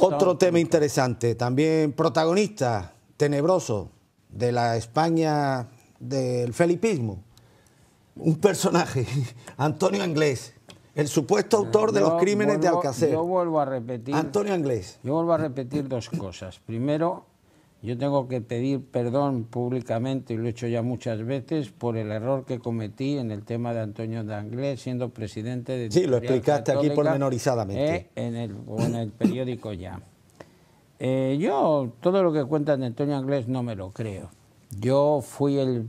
Otro tema interesante, también protagonista, tenebroso, de la España del felipismo. Un personaje, Antonio Anglés, el supuesto autor de los crímenes de Alcácer. Yo vuelvo a repetir. Antonio Anglés. Yo vuelvo a repetir dos cosas. Primero, yo tengo que pedir perdón públicamente, y lo he hecho ya muchas veces, por el error que cometí en el tema de Antonio Danglés, siendo presidente de... Sí, lo explicaste aquí pormenorizadamente. Eh, en, el, periódico ya. Eh, yo todo lo que cuentan de Antonio Danglés no me lo creo. Yo fui el,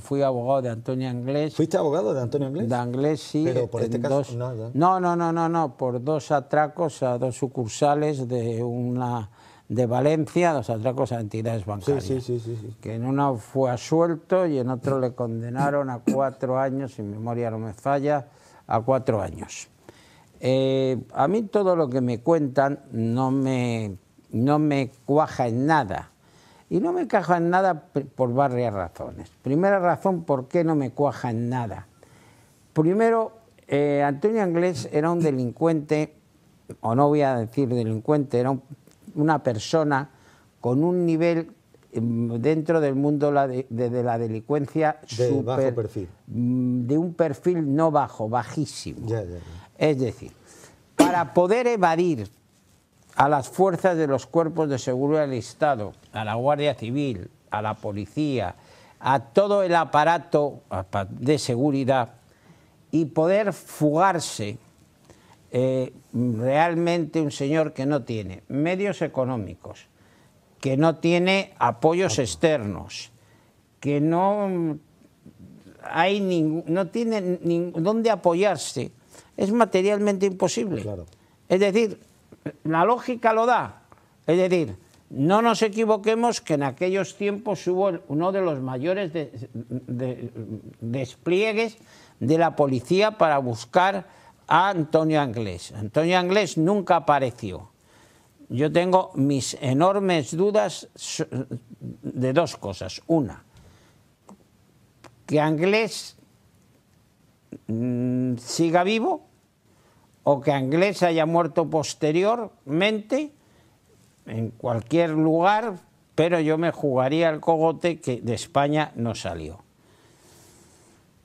fui abogado de Antonio Danglés... ¿Fuiste abogado de Antonio Danglés? De sí. Pero por este caso no, no, no, no, no, por dos atracos a dos sucursales de una de Valencia dos atracos a entidades bancarias. Sí, sí, sí, que en uno fue asuelto y en otro le condenaron a cuatro años, si memoria no me falla, a cuatro años. Eh, a mí todo lo que me cuentan no me, no me cuaja en nada. Y no me cuaja en nada por varias razones. Primera razón, ¿por qué no me cuaja en nada? Primero, eh, Antonio Anglés era un delincuente, o no voy a decir delincuente, era un una persona con un nivel em, dentro del mundo de, la delincuencia de, mm, de un perfil no bajo, bajísimo. Es decir, para poder evadir a las fuerzas de los cuerpos de seguridad del Estado, a la Guardia Civil, a la policía, a todo el aparato de seguridad y poder fugarse eh, realmente un señor que no tiene medios económicos, que no tiene apoyos externos, que no hay ningún no tiene dónde apoyarse, es materialmente imposible. Es decir, la lógica lo da. Es decir, no nos equivoquemos que en aquellos tiempos hubo uno de los mayores despliegues de la policía para buscar a Antonio Anglés. Antonio Anglés nunca apareció. Yo tengo mis enormes dudas de dos cosas. Una, que Anglés mm, siga vivo o que Anglés haya muerto posteriormente en cualquier lugar, pero yo me jugaría el cogote que de España no salió.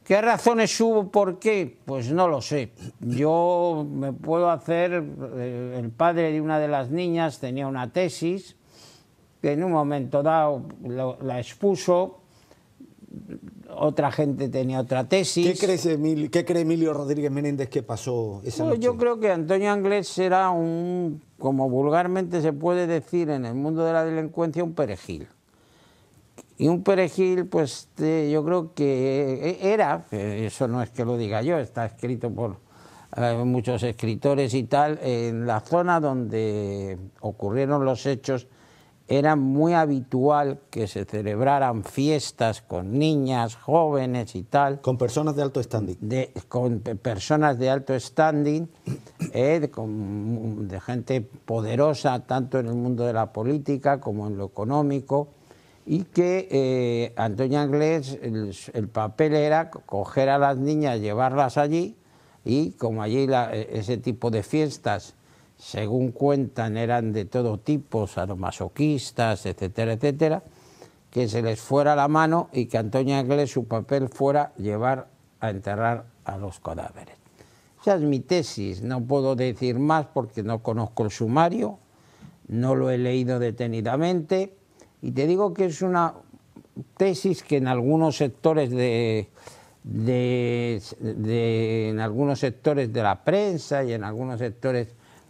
¿Qué razones hubo? ¿Por qué? Pues no lo sé. Yo me puedo hacer, eh, el padre de una de las niñas tenía una tesis que en un momento dado la expuso, otra gente tenía otra tesis. ¿Qué, cree Emilio Rodríguez Menéndez que pasó esa pues noche? Yo creo que Antonio Anglés era un, como vulgarmente se puede decir en el mundo de la delincuencia, un perejil. Y un perejil, pues yo creo que eh, era, eh, eso no es que lo diga yo, está escrito por eh, muchos escritores y tal, en la zona donde ocurrieron los hechos era muy habitual que se celebraran fiestas con niñas, jóvenes y tal. Con personas de alto standing. con personas de alto standing, de gente poderosa, tanto en el mundo de la política como en lo económico y que eh, Antonio Anglés, el, papel era coger a las niñas, llevarlas allí, y como allí e, ese tipo de fiestas, según cuentan, eran de todo tipo, sadomasoquistas, etcétera, etcétera, que se les fuera la mano y que Antonio Anglés su papel fuera llevar a enterrar a los cadáveres. Esa es mi tesis, no puedo decir más porque no conozco el sumario, no lo he leído detenidamente, y te digo que es una tesis que en algunos sectores de, en algunos sectores de la prensa y en algunos sectores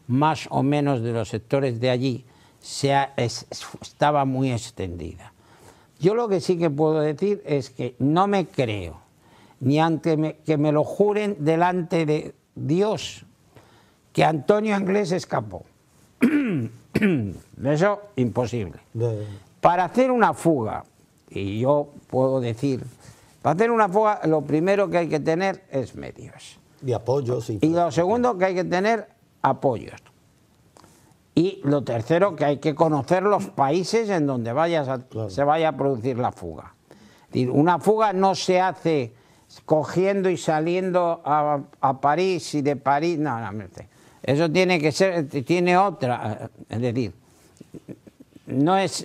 más o menos de los sectores de allí se estaba muy extendida. Yo lo que sí que puedo decir es que no me creo, ni ante que me lo juren delante de Dios, que Antonio Inglés escapó. Eso, imposible. Para hacer una fuga, y yo puedo decir, para hacer una fuga lo primero que hay que tener es medios. Y apoyos. y lo segundo que hay que tener apoyos. Y lo tercero que hay que conocer los países en donde vayas se vaya a producir la fuga. Una fuga no se hace cogiendo y saliendo a, París y de París, no, no, eso tiene que ser, tiene otra, eh, es decir, no es,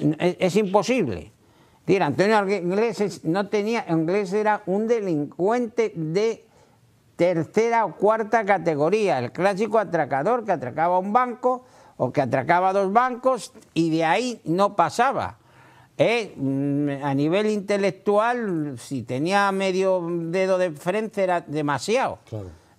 imposible. Antonio Inglés no tenía, Inglés era un delincuente de tercera o cuarta categoría, el clásico atracador que atracaba un banco o que atracaba dos bancos y de ahí no pasaba. Eh, mm, a nivel intelectual, si tenía medio dedo de frente era demasiado.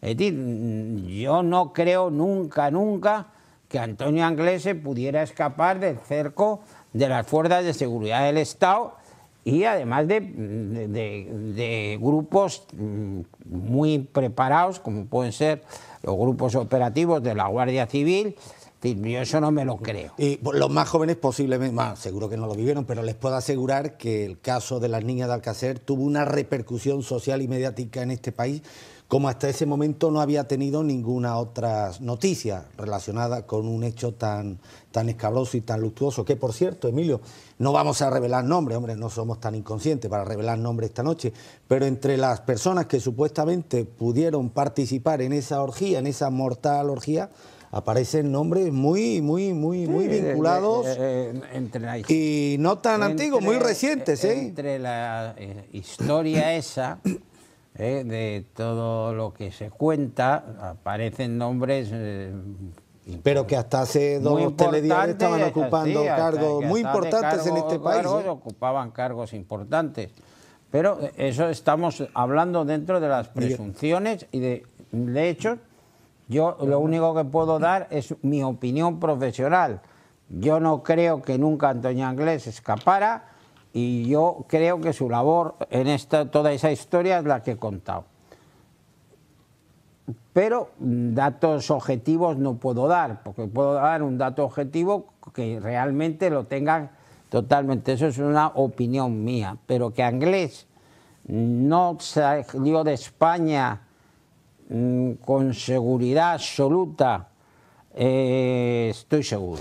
Es decir, mm, yo no creo nunca, nunca que Antonio Anglese pudiera escapar del cerco de las fuerzas de seguridad del Estado y además de, de, grupos mm, muy preparados, como pueden ser los grupos operativos de la Guardia Civil yo eso no me lo creo. Y pues, los más jóvenes posiblemente, más seguro que no lo vivieron, pero les puedo asegurar que el caso de las niñas de Alcácer tuvo una repercusión social y mediática en este país como hasta ese momento no había tenido ninguna otra noticia relacionada con un hecho tan, tan escabroso y tan luctuoso, que por cierto, Emilio, no vamos a revelar nombres, hombre, no somos tan inconscientes para revelar nombres esta noche, pero entre las personas que supuestamente pudieron participar en esa orgía, en esa mortal orgía, aparecen nombres muy, muy, muy, muy vinculados. Eh, eh, y no tan antiguos, muy recientes. ¿eh? Entre la historia esa, de todo lo que se cuenta, aparecen nombres... pero que hasta hace dos telediarios estaban ocupando cargos muy importantes en este país. ocupaban cargos importantes. Pero eso estamos hablando dentro de las presunciones y de, de hechos yo lo único que puedo dar es mi opinión profesional. Yo no creo que nunca Antonio Anglés escapara y yo creo que su labor en esta, toda esa historia es la que he contado. Pero datos objetivos no puedo dar, porque puedo dar un dato objetivo que realmente lo tenga totalmente. Eso es una opinión mía. Pero que Anglés no salió de España Mm, con seguridad absoluta, eh, estoy seguro.